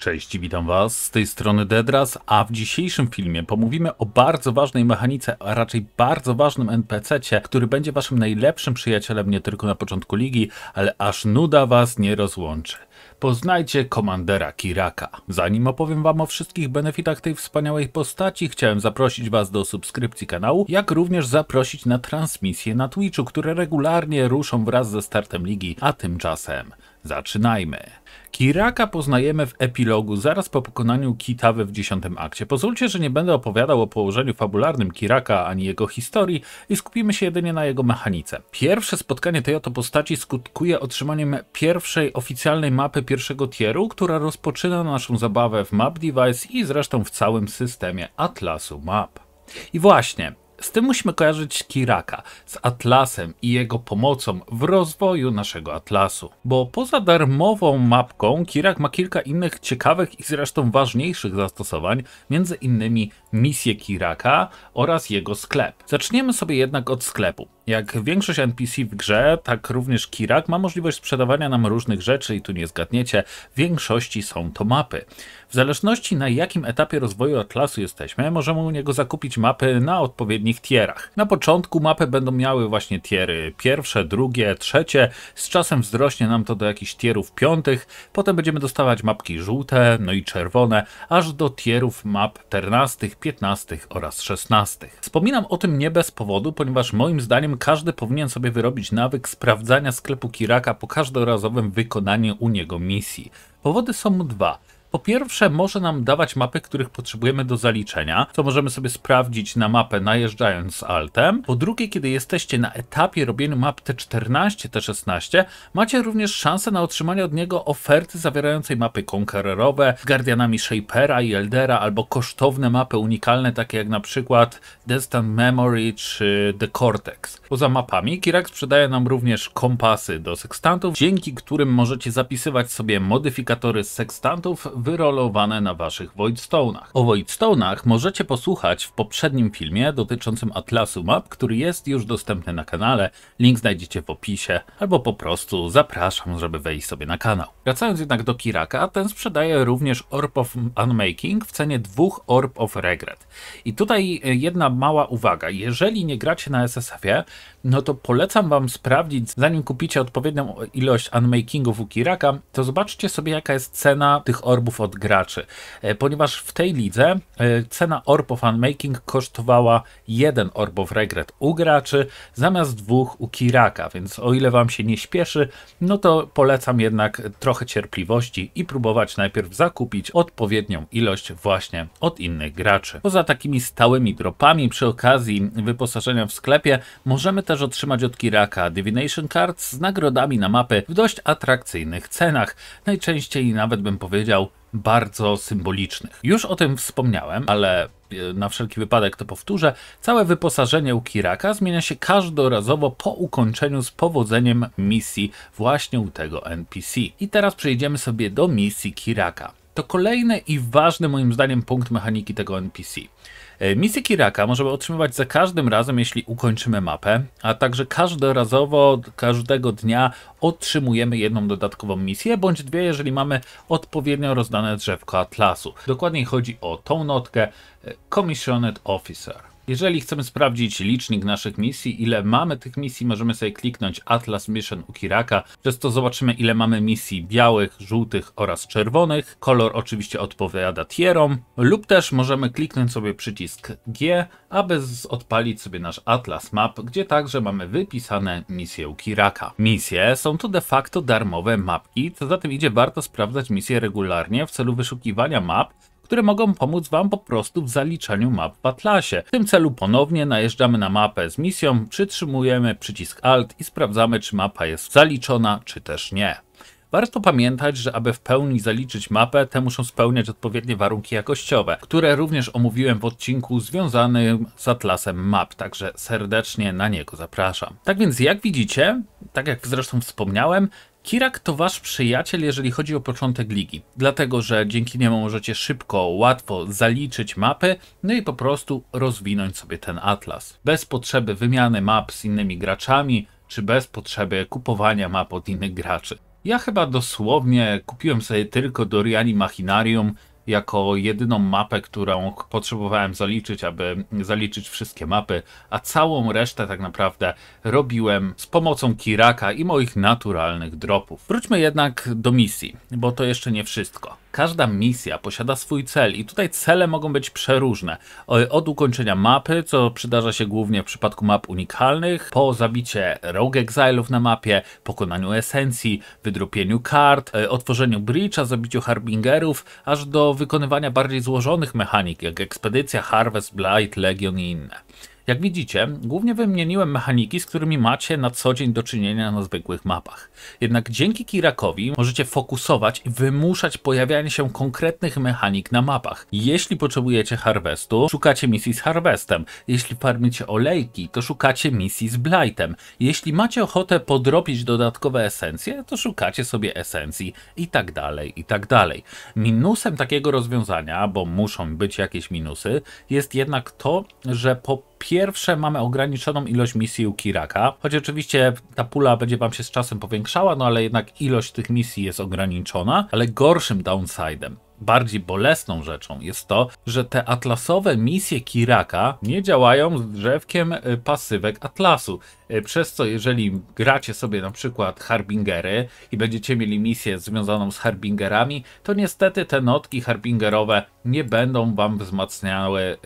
Cześć, witam Was z tej strony Dedras, a w dzisiejszym filmie pomówimy o bardzo ważnej mechanice, a raczej bardzo ważnym NPC-cie, który będzie Waszym najlepszym przyjacielem nie tylko na początku ligi, ale aż nuda Was nie rozłączy. Poznajcie komandera Kiraka. Zanim opowiem Wam o wszystkich benefitach tej wspaniałej postaci, chciałem zaprosić Was do subskrypcji kanału, jak również zaprosić na transmisje na Twitchu, które regularnie ruszą wraz ze startem ligi, a tymczasem Zaczynajmy. Kiraka poznajemy w epilogu zaraz po pokonaniu Kitawy w dziesiątym akcie. Pozwólcie, że nie będę opowiadał o położeniu fabularnym Kiraka ani jego historii i skupimy się jedynie na jego mechanice. Pierwsze spotkanie tej oto postaci skutkuje otrzymaniem pierwszej oficjalnej mapy pierwszego tieru, która rozpoczyna naszą zabawę w Map Device i zresztą w całym systemie Atlasu Map. I właśnie, z tym musimy kojarzyć Kiraka z Atlasem i jego pomocą w rozwoju naszego Atlasu. Bo poza darmową mapką Kirak ma kilka innych ciekawych i zresztą ważniejszych zastosowań, między innymi misje Kiraka oraz jego sklep. Zaczniemy sobie jednak od sklepu. Jak większość NPC w grze, tak również Kirak ma możliwość sprzedawania nam różnych rzeczy i tu nie zgadniecie, w większości są to mapy. W zależności na jakim etapie rozwoju Atlasu jesteśmy, możemy u niego zakupić mapy na odpowiednich tierach. Na początku mapy będą miały właśnie tiery pierwsze, drugie, trzecie, z czasem wzrośnie nam to do jakichś tierów piątych, potem będziemy dostawać mapki żółte, no i czerwone, aż do tierów map 14, 15 oraz 16. Wspominam o tym nie bez powodu, ponieważ moim zdaniem zdaniem każdy powinien sobie wyrobić nawyk sprawdzania sklepu Kiraka po każdorazowym wykonaniu u niego misji. Powody są dwa. Po pierwsze, może nam dawać mapy, których potrzebujemy do zaliczenia, co możemy sobie sprawdzić na mapę najeżdżając altem. Po drugie, kiedy jesteście na etapie robienia map T14, T16, macie również szansę na otrzymanie od niego oferty zawierającej mapy konkererowe z guardianami Shapera i Eldera, albo kosztowne mapy unikalne, takie jak na przykład Destant Memory czy The Cortex. Poza mapami, Kirak sprzedaje nam również kompasy do sekstantów, dzięki którym możecie zapisywać sobie modyfikatory z sekstantów wyrolowane na waszych Voidstone'ach. O Voidstone'ach możecie posłuchać w poprzednim filmie dotyczącym atlasu map, który jest już dostępny na kanale, link znajdziecie w opisie, albo po prostu zapraszam, żeby wejść sobie na kanał. Wracając jednak do Kiraka, ten sprzedaje również Orb of Unmaking w cenie dwóch Orb of Regret. I tutaj e, jedna mała uwaga, jeżeli nie gracie na SSF-ie, no to polecam Wam sprawdzić, zanim kupicie odpowiednią ilość unmakingów u Kiraka, to zobaczcie sobie, jaka jest cena tych orbów od graczy. E, ponieważ w tej lidze e, cena orbów unmaking kosztowała jeden orb of regret u graczy, zamiast dwóch u Kiraka, więc o ile Wam się nie śpieszy, no to polecam jednak trochę cierpliwości i próbować najpierw zakupić odpowiednią ilość właśnie od innych graczy. Poza takimi stałymi dropami przy okazji wyposażenia w sklepie, możemy też otrzymać od Kiraka Divination cards z nagrodami na mapy w dość atrakcyjnych cenach, najczęściej nawet bym powiedział bardzo symbolicznych. Już o tym wspomniałem, ale e, na wszelki wypadek to powtórzę, całe wyposażenie u Kiraka zmienia się każdorazowo po ukończeniu z powodzeniem misji właśnie u tego NPC. I teraz przejdziemy sobie do misji Kiraka to kolejny i ważny moim zdaniem punkt mechaniki tego NPC. E, misję Kiraka możemy otrzymywać za każdym razem, jeśli ukończymy mapę, a także każdorazowo, każdego dnia otrzymujemy jedną dodatkową misję, bądź dwie, jeżeli mamy odpowiednio rozdane drzewko atlasu. Dokładniej chodzi o tą notkę e, Commissioned Officer. Jeżeli chcemy sprawdzić licznik naszych misji, ile mamy tych misji, możemy sobie kliknąć Atlas Mission Ukiraka. Przez to zobaczymy, ile mamy misji białych, żółtych oraz czerwonych. Kolor oczywiście odpowiada tierom. Lub też możemy kliknąć sobie przycisk G, aby odpalić sobie nasz Atlas Map, gdzie także mamy wypisane misje Ukiraka. Misje są to de facto darmowe mapki, co za tym idzie warto sprawdzać misje regularnie w celu wyszukiwania map, które mogą pomóc Wam po prostu w zaliczaniu map w Atlasie. W tym celu ponownie najeżdżamy na mapę z misją, przytrzymujemy przycisk Alt i sprawdzamy, czy mapa jest zaliczona, czy też nie. Warto pamiętać, że aby w pełni zaliczyć mapę, te muszą spełniać odpowiednie warunki jakościowe, które również omówiłem w odcinku związanym z atlasem map, także serdecznie na niego zapraszam. Tak więc jak widzicie, tak jak zresztą wspomniałem, Kirak to wasz przyjaciel, jeżeli chodzi o początek ligi, dlatego że dzięki niemu możecie szybko, łatwo zaliczyć mapy, no i po prostu rozwinąć sobie ten atlas. Bez potrzeby wymiany map z innymi graczami, czy bez potrzeby kupowania map od innych graczy. Ja chyba dosłownie kupiłem sobie tylko Doriani Machinarium jako jedyną mapę, którą potrzebowałem zaliczyć, aby zaliczyć wszystkie mapy, a całą resztę tak naprawdę robiłem z pomocą Kiraka i moich naturalnych dropów. Wróćmy jednak do misji, bo to jeszcze nie wszystko. Każda misja posiada swój cel i tutaj cele mogą być przeróżne. Od ukończenia mapy, co przydarza się głównie w przypadku map unikalnych, po zabicie rogue exilów na mapie, pokonaniu esencji, wydrupieniu kart, e, otworzeniu breacha, zabiciu harbingerów, aż do wykonywania bardziej złożonych mechanik jak ekspedycja, harvest, blight, legion i inne. Jak widzicie, głównie wymieniłem mechaniki, z którymi macie na co dzień do czynienia na zwykłych mapach. Jednak dzięki Kirakowi możecie fokusować i wymuszać pojawianie się konkretnych mechanik na mapach. Jeśli potrzebujecie harvestu, szukacie misji z harvestem. Jeśli farmicie olejki, to szukacie misji z blightem. Jeśli macie ochotę podrobić dodatkowe esencje, to szukacie sobie esencji i tak dalej, i tak dalej. Minusem takiego rozwiązania, bo muszą być jakieś minusy, jest jednak to, że po pierwsze mamy ograniczoną ilość misji u Kiraka, choć oczywiście ta pula będzie wam się z czasem powiększała, no ale jednak ilość tych misji jest ograniczona, ale gorszym downsidem bardziej bolesną rzeczą jest to, że te atlasowe misje Kiraka nie działają z drzewkiem e, pasywek atlasu. E, przez co, jeżeli gracie sobie na przykład Harbingery i będziecie mieli misję związaną z Harbingerami, to niestety te notki Harbingerowe nie będą wam wzmacniały e,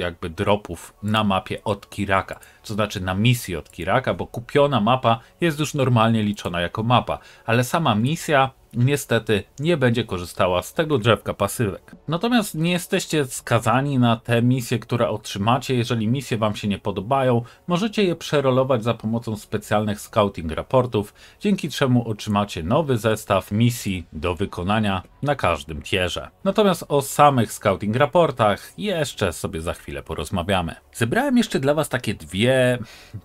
jakby dropów na mapie od Kiraka, to znaczy na misji od Kiraka, bo kupiona mapa jest już normalnie liczona jako mapa, ale sama misja niestety nie będzie korzystała z tego drzewka pasywek. Natomiast nie jesteście skazani na te misje, które otrzymacie. Jeżeli misje Wam się nie podobają, możecie je przerolować za pomocą specjalnych scouting raportów, dzięki czemu otrzymacie nowy zestaw misji do wykonania na każdym tierze. Natomiast o samych scouting raportach jeszcze sobie za chwilę porozmawiamy. Zebrałem jeszcze dla Was takie dwie,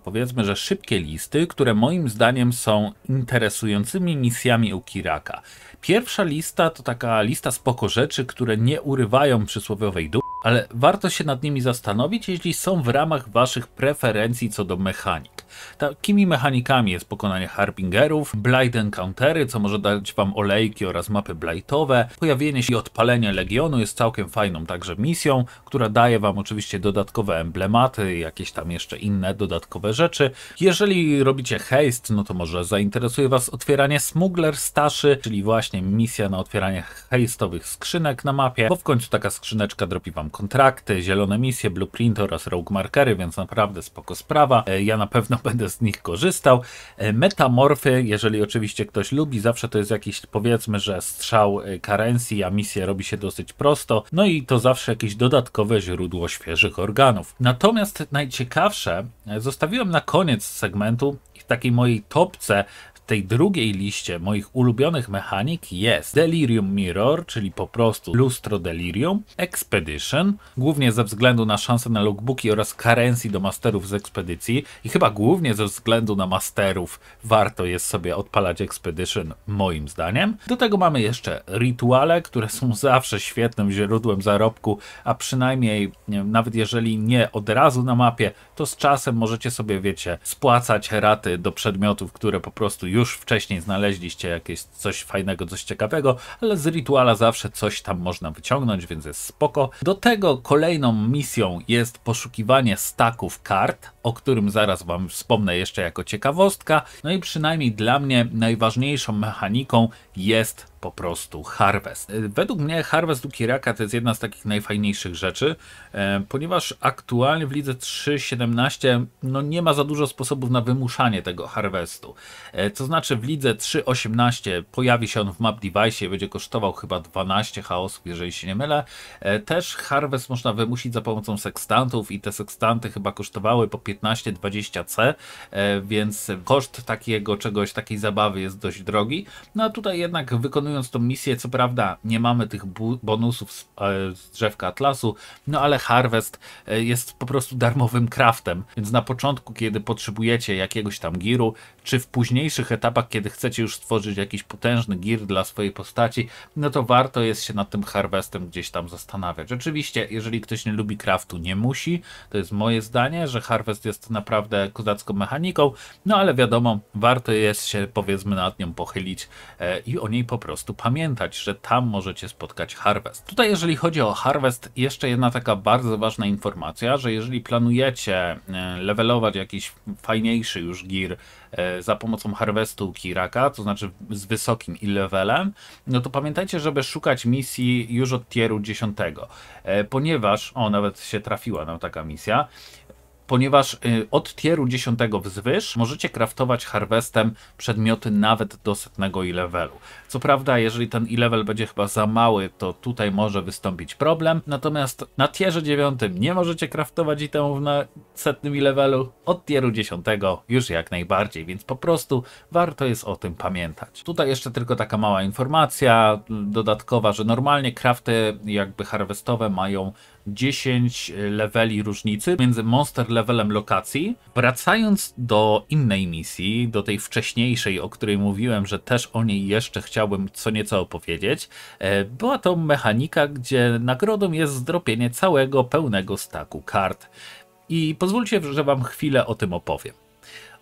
powiedzmy, że szybkie listy, które moim zdaniem są interesującymi misjami u Kiraka. Pierwsza lista to taka lista spoko rzeczy, które nie urywają przysłowiowej dupy, ale warto się nad nimi zastanowić, jeśli są w ramach waszych preferencji co do mechanik. Takimi mechanikami jest pokonanie Harbingerów, Blight Encountery, co może dać wam olejki oraz mapy blightowe, pojawienie się i odpalenie Legionu jest całkiem fajną także misją, która daje wam oczywiście dodatkowe emblematy, jakieś tam jeszcze inne dodatkowe rzeczy. Jeżeli robicie haste, no to może zainteresuje was otwieranie Smuggler Staszy, czyli właśnie misja na otwieranie haste'owych skrzynek na mapie, bo w końcu taka skrzyneczka dropi wam kontrakty, zielone misje, blueprint oraz rogue markery, więc naprawdę spoko sprawa. E, ja na pewno będę z nich korzystał. E, metamorfy, jeżeli oczywiście ktoś lubi, zawsze to jest jakiś powiedzmy, że strzał e, karencji, a misja robi się dosyć prosto. No i to zawsze jakieś dodatkowe źródło świeżych organów. Natomiast najciekawsze zostawiłem na koniec segmentu w takiej mojej topce tej drugiej liście moich ulubionych mechanik jest Delirium Mirror, czyli po prostu lustro Delirium, Expedition, głównie ze względu na szanse na logbooki oraz karencji do masterów z ekspedycji i chyba głównie ze względu na masterów warto jest sobie odpalać Expedition moim zdaniem. Do tego mamy jeszcze rituale, które są zawsze świetnym źródłem zarobku, a przynajmniej nawet jeżeli nie od razu na mapie, to z czasem możecie sobie, wiecie, spłacać raty do przedmiotów, które po prostu już wcześniej znaleźliście jakieś coś fajnego, coś ciekawego, ale z Rituala zawsze coś tam można wyciągnąć, więc jest spoko. Do tego kolejną misją jest poszukiwanie staków kart, o którym zaraz wam wspomnę jeszcze jako ciekawostka. No i przynajmniej dla mnie najważniejszą mechaniką jest po prostu Harvest. Y, według mnie Harvest do raka to jest jedna z takich najfajniejszych rzeczy, e, ponieważ aktualnie w lidze 3.17 no nie ma za dużo sposobów na wymuszanie tego Harvestu. Co e, znaczy w lidze 3.18 pojawi się on w map device, będzie kosztował chyba 12 chaosów, jeżeli się nie mylę. E, też Harvest można wymusić za pomocą sekstantów i te sekstanty chyba kosztowały po 15-20 C, więc koszt takiego czegoś, takiej zabawy jest dość drogi. No a tutaj jednak wykonują wykonując tą misję, co prawda nie mamy tych bonusów z, e, z drzewka Atlasu, no ale Harvest e, jest po prostu darmowym craftem, więc na początku, kiedy potrzebujecie jakiegoś tam giru, czy w późniejszych etapach, kiedy chcecie już stworzyć jakiś potężny gir dla swojej postaci, no to warto jest się nad tym Harvestem gdzieś tam zastanawiać. Oczywiście, jeżeli ktoś nie lubi craftu, nie musi, to jest moje zdanie, że Harvest jest naprawdę kozacką mechaniką, no ale wiadomo, warto jest się powiedzmy nad nią pochylić e, i o niej po prostu prostu pamiętać, że tam możecie spotkać Harvest. Tutaj jeżeli chodzi o Harvest, jeszcze jedna taka bardzo ważna informacja, że jeżeli planujecie e, levelować jakiś fajniejszy już gear e, za pomocą Harvestu Kiraka, to znaczy z wysokim i levelem, no to pamiętajcie, żeby szukać misji już od tieru 10, e, ponieważ, o nawet się trafiła nam taka misja, ponieważ y, od tieru 10 wzwyż możecie kraftować harwestem przedmioty nawet do setnego i levelu Co prawda, jeżeli ten i level będzie chyba za mały, to tutaj może wystąpić problem, natomiast na tierze 9 nie możecie kraftować itemów na setnym i levelu od tieru 10 już jak najbardziej, więc po prostu warto jest o tym pamiętać. Tutaj jeszcze tylko taka mała informacja dodatkowa, że normalnie krafty jakby harwestowe mają 10 e, leveli różnicy między monster levelem lokacji. Wracając do innej misji, do tej wcześniejszej, o której mówiłem, że też o niej jeszcze chciałbym co nieco opowiedzieć, e, była to mechanika, gdzie nagrodą jest zdropienie całego pełnego staku kart. I pozwólcie, że Wam chwilę o tym opowiem.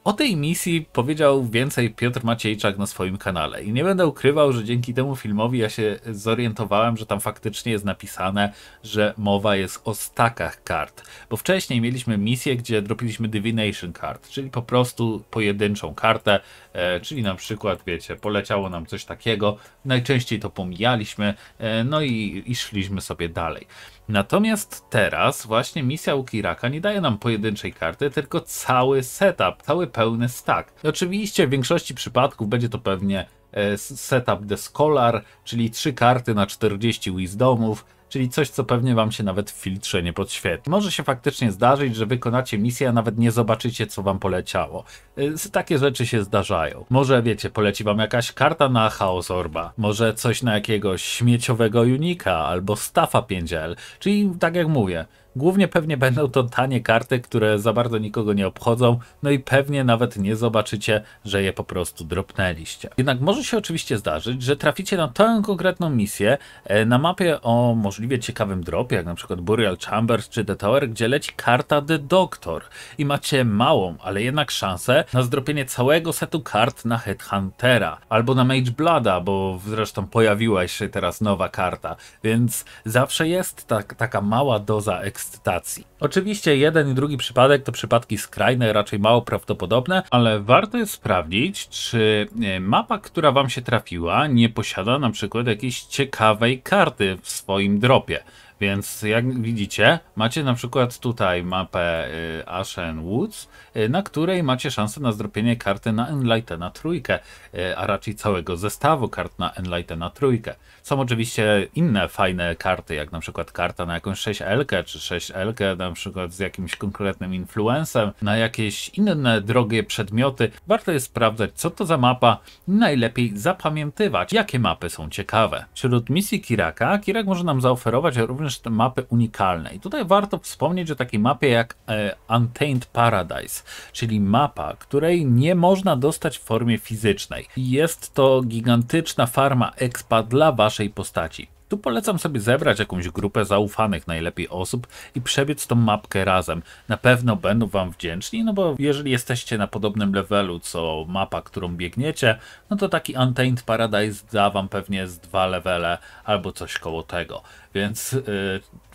O tej misji powiedział więcej Piotr Maciejczak na swoim kanale i nie będę ukrywał, że dzięki temu filmowi ja się zorientowałem, że tam faktycznie jest napisane, że mowa jest o stakach kart, bo wcześniej mieliśmy misję, gdzie dropiliśmy divination card, czyli po prostu pojedynczą kartę, e, czyli na przykład, wiecie, poleciało nam coś takiego, najczęściej to pomijaliśmy, e, no i, i szliśmy sobie dalej. Natomiast teraz właśnie misja Ukiraka nie daje nam pojedynczej karty, tylko cały setup, cały pełny stack. I oczywiście w większości przypadków będzie to pewnie e, setup The Scholar, czyli trzy karty na 40 wisdomów, czyli coś, co pewnie wam się nawet w filtrze nie podświetli. Może się faktycznie zdarzyć, że wykonacie misję, a nawet nie zobaczycie, co wam poleciało. Y, takie rzeczy się zdarzają. Może, wiecie, poleci wam jakaś karta na Chaos Orba, może coś na jakiegoś śmieciowego unika albo Staffa 5L, czyli tak jak mówię, Głównie pewnie będą to tanie karty, które za bardzo nikogo nie obchodzą, no i pewnie nawet nie zobaczycie, że je po prostu dropnęliście. Jednak może się oczywiście zdarzyć, że traficie na tę konkretną misję e, na mapie o możliwie ciekawym dropie, jak na przykład Burial Chambers czy The Tower, gdzie leci karta The Doctor i macie małą, ale jednak szansę na zdropienie całego setu kart na Headhuntera albo na Mage Blada, bo zresztą pojawiła się teraz nowa karta, więc zawsze jest ta, taka mała doza eksperymentu ekscytacji. Oczywiście jeden i drugi przypadek to przypadki skrajne, raczej mało prawdopodobne, ale warto jest sprawdzić, czy e, mapa, która wam się trafiła, nie posiada na przykład jakiejś ciekawej karty w swoim dropie więc jak widzicie, macie na przykład tutaj mapę y, Ashen Woods, y, na której macie szansę na zdropienie karty na Enlightena trójkę, y, a raczej całego zestawu kart na Enlightena trójkę. Są oczywiście inne fajne karty, jak na przykład karta na jakąś 6L czy 6L na przykład z jakimś konkretnym influencem, na jakieś inne drogie przedmioty. Warto jest sprawdzać, co to za mapa, najlepiej zapamiętywać, jakie mapy są ciekawe. Wśród misji Kiraka, Kirak może nam zaoferować również wręcz mapy unikalne. I tutaj warto wspomnieć o takiej mapie jak e, Untained Paradise, czyli mapa, której nie można dostać w formie fizycznej. Jest to gigantyczna farma expa dla waszej postaci. Tu polecam sobie zebrać jakąś grupę zaufanych najlepiej osób i przebiec tą mapkę razem. Na pewno będą wam wdzięczni, no bo jeżeli jesteście na podobnym levelu co mapa, którą biegniecie, no to taki Untained Paradise da wam pewnie z dwa levele albo coś koło tego. Więc, y,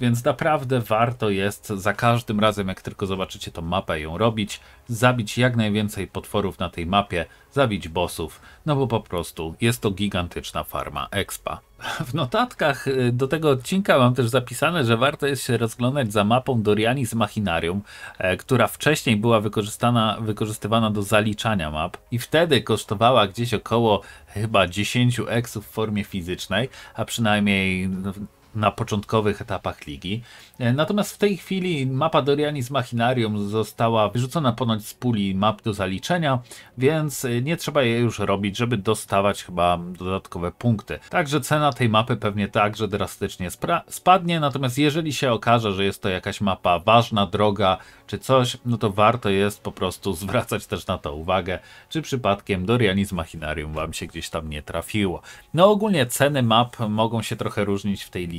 więc naprawdę warto jest za każdym razem, jak tylko zobaczycie tą mapę, ją robić, zabić jak najwięcej potworów na tej mapie, zabić bossów, no bo po prostu jest to gigantyczna farma expa. W notatkach y, do tego odcinka mam też zapisane, że warto jest się rozglądać za mapą Doriani z Machinarium, e, która wcześniej była wykorzystana, wykorzystywana do zaliczania map i wtedy kosztowała gdzieś około chyba 10 eksów w formie fizycznej, a przynajmniej no, na początkowych etapach ligi. E, natomiast w tej chwili mapa Dorianis Machinarium została wyrzucona ponoć z puli map do zaliczenia, więc e, nie trzeba jej już robić, żeby dostawać chyba dodatkowe punkty. Także cena tej mapy pewnie także drastycznie spadnie, natomiast jeżeli się okaże, że jest to jakaś mapa ważna, droga czy coś, no to warto jest po prostu zwracać też na to uwagę, czy przypadkiem Dorianis Machinarium wam się gdzieś tam nie trafiło. No ogólnie ceny map mogą się trochę różnić w tej ligi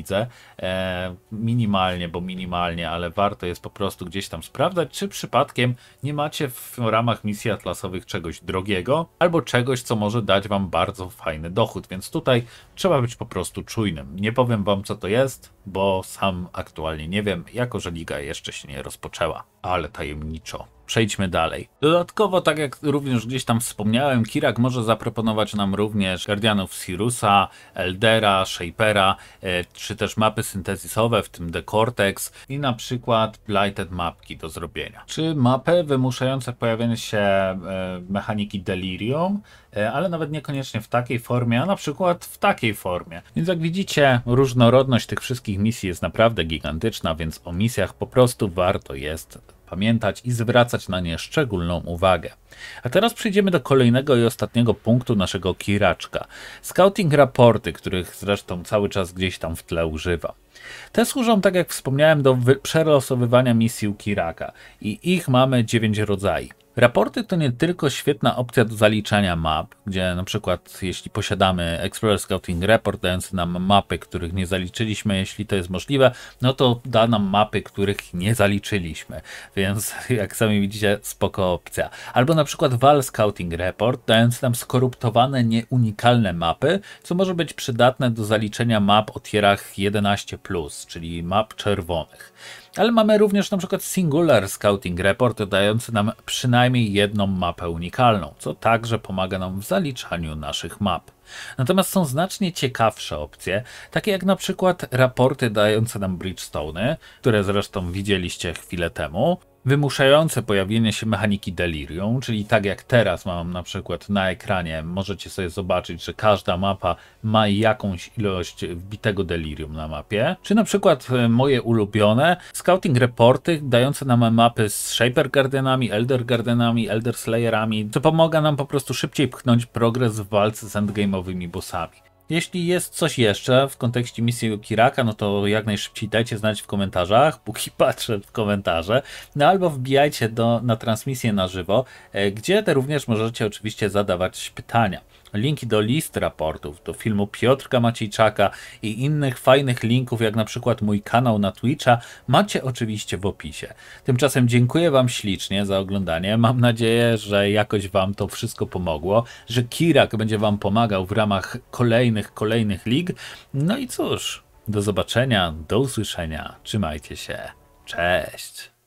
E, minimalnie, bo minimalnie, ale warto jest po prostu gdzieś tam sprawdzać, czy przypadkiem nie macie w ramach misji atlasowych czegoś drogiego albo czegoś, co może dać wam bardzo fajny dochód, więc tutaj trzeba być po prostu czujnym. Nie powiem wam, co to jest, bo sam aktualnie nie wiem, jako że liga jeszcze się nie rozpoczęła, ale tajemniczo przejdźmy dalej. Dodatkowo, tak jak również gdzieś tam wspomniałem, Kirak może zaproponować nam również Guardianów Sirusa, Eldera, Shapera, e, czy też mapy syntezisowe, w tym The Cortex i na przykład Blighted Mapki do zrobienia. Czy mapy wymuszające pojawienie się e, mechaniki Delirium, e, ale nawet niekoniecznie w takiej formie, a na przykład w takiej formie. Więc jak widzicie, różnorodność tych wszystkich misji jest naprawdę gigantyczna, więc o misjach po prostu warto jest pamiętać i zwracać na nie szczególną uwagę. A teraz przejdziemy do kolejnego i ostatniego punktu naszego kiraczka. Scouting raporty, których zresztą cały czas gdzieś tam w tle używa. Te służą, tak jak wspomniałem, do przelosowywania misji u Kiraka i ich mamy 9 rodzajów. Raporty to nie tylko świetna opcja do zaliczania map, gdzie na przykład jeśli posiadamy Explorer Scouting Report dający nam mapy, których nie zaliczyliśmy, jeśli to jest możliwe, no to da nam mapy, których nie zaliczyliśmy, więc jak sami widzicie, spoko opcja. Albo na przykład Val Scouting Report dający nam skoruptowane, nieunikalne mapy, co może być przydatne do zaliczenia map o tierach 11+, czyli map czerwonych. Ale mamy również na przykład Singular Scouting Report dający nam przynajmniej jedną mapę unikalną, co także pomaga nam w zaliczaniu naszych map. Natomiast są znacznie ciekawsze opcje, takie jak na przykład raporty dające nam Bridgestone, y, które zresztą widzieliście chwilę temu, wymuszające pojawienie się mechaniki delirium, czyli tak jak teraz mam na przykład na ekranie, możecie sobie zobaczyć, że każda mapa ma jakąś ilość wbitego delirium na mapie, czy na przykład e, moje ulubione scouting reporty dające nam mapy z Shaper Gardenami, Elder Gardenami, Elder Slayerami, co pomaga nam po prostu szybciej pchnąć progres w walce z endgame'owymi bossami. Jeśli jest coś jeszcze w kontekście misji Kiraka, no to jak najszybciej dajcie znać w komentarzach, póki patrzę w komentarze, no albo wbijajcie do, na transmisję na żywo, e, gdzie również możecie oczywiście zadawać pytania. Linki do list raportów, do filmu Piotrka Maciejczaka i innych fajnych linków, jak na przykład mój kanał na Twitcha, macie oczywiście w opisie. Tymczasem dziękuję Wam ślicznie za oglądanie. Mam nadzieję, że jakoś Wam to wszystko pomogło, że Kirak będzie Wam pomagał w ramach kolejnych, kolejnych lig. No i cóż, do zobaczenia, do usłyszenia. Trzymajcie się. Cześć!